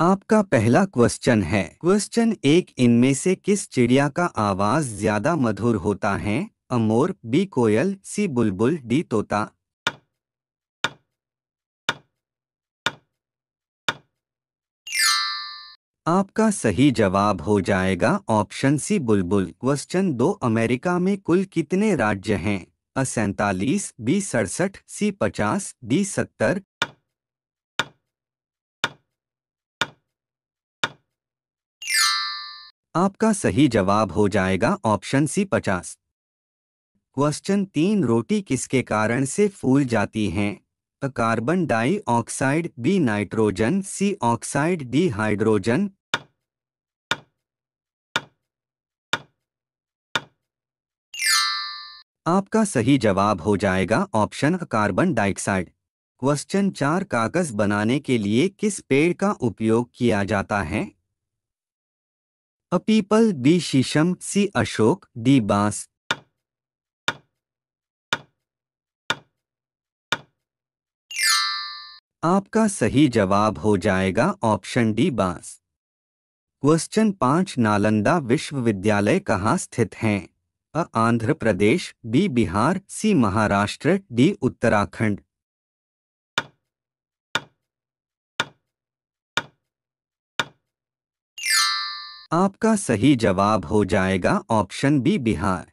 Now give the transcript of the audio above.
आपका पहला क्वेश्चन है क्वेश्चन एक इनमें से किस चिड़िया का आवाज ज्यादा मधुर होता है अमोर बी कोयल सी बुलबुल डी तोता आपका सही जवाब हो जाएगा ऑप्शन सी बुलबुल क्वेश्चन दो अमेरिका में कुल कितने राज्य हैं सैतालीस बी सड़सठ सी पचास डी सत्तर आपका सही जवाब हो जाएगा ऑप्शन सी पचास क्वेश्चन तीन रोटी किसके कारण से फूल जाती हैं carbon dioxide B nitrogen C oxide D hydrogen आपका सही जवाब हो जाएगा ऑप्शन कार्बन डाइऑक्साइड क्वेश्चन चार कागज बनाने के लिए किस पेड़ का उपयोग किया जाता है अ पीपल B. शीशम सी अशोक D. बांस आपका सही जवाब हो जाएगा ऑप्शन डी बांस क्वेश्चन पांच नालंदा विश्वविद्यालय कहाँ स्थित हैं अ Andhra Pradesh B Bihar C Maharashtra D Uttarakhand आपका सही जवाब हो जाएगा ऑप्शन बी बिहार